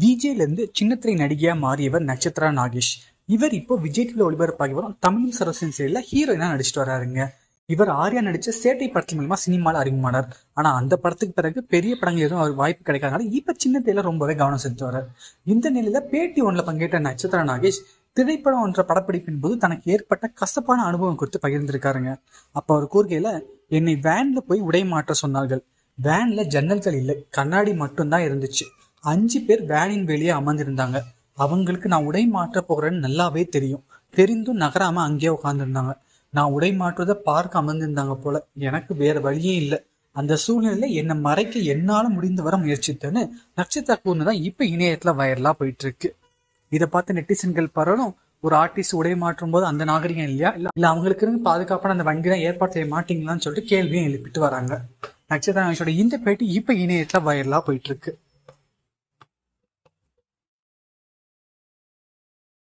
விஜேலேருந்து சின்னத்திரை நடிகையாக மாறியவர் நட்சத்திரா நாகேஷ் இவர் இப்போ விஜய் டிவியில் ஒளிபரப்பாகி வரும் தமிழும் சரசின் சீரியலில் ஹீரோயினாக நடிச்சிட்டு வராருங்க இவர் ஆர்யா நடித்த சேட்டை படத்து மூலமா சினிமாவில் அறிமுகமானார் ஆனால் அந்த படத்துக்கு பிறகு பெரிய படங்கள் எதுவும் அவர் வாய்ப்பு கிடைக்காதனால இப்போ சின்னத்தையில் ரொம்பவே கவனம் செலுத்தி வரார் இந்த நிலையில் பேட்டி ஒன்றில் பங்கேற்ற நட்சத்திர நாகேஷ் திரைப்படம் ஒன்ற படப்பிடிப்பின் போது தனக்கு ஏற்பட்ட கசப்பான அனுபவம் குறித்து பகிர்ந்திருக்காருங்க அப்போ அவர் கூறுகையில் என்னை வேனில் போய் உடை மாற்ற சொன்னார்கள் வேனில் ஜன்னல்கள் இல்லை கண்ணாடி மட்டும்தான் இருந்துச்சு அஞ்சு பேர் வேனின் வெளியே அமர்ந்திருந்தாங்க அவங்களுக்கு நான் உடை மாற்ற போகிறேன்னு நல்லாவே தெரியும் தெரிந்தும் நகராம அங்கேயே உட்காந்துருந்தாங்க நான் உடை மாற்றுவதை பார்க்க அமர்ந்திருந்தாங்க போல எனக்கு வேற வழியே இல்லை அந்த சூழ்நிலையில என்னை மறைக்க என்னால முடிந்து வர முயற்சித்தேன்னு நட்சத்திர கூர்னு தான் இப்ப இணையத்துல வயர்லா போயிட்டு இருக்கு இதை பார்த்து நெட்டிசன்கள் பரவலும் ஒரு ஆர்டிஸ்ட் உடை மாற்றும் போது அந்த நாகரிகம் இல்லையா இல்ல இல்ல அவங்களுக்கு இருந்து பாதுகாப்பான அந்த வண்டி தான் ஏற்பாடு செய்ய மாட்டீங்களான்னு சொல்லிட்டு கேள்வியும் எழுப்பிட்டு வராங்க நட்சத்திர இந்த பேட்டி இப்ப இணையத்துல வயர்லா போயிட்டு இருக்கு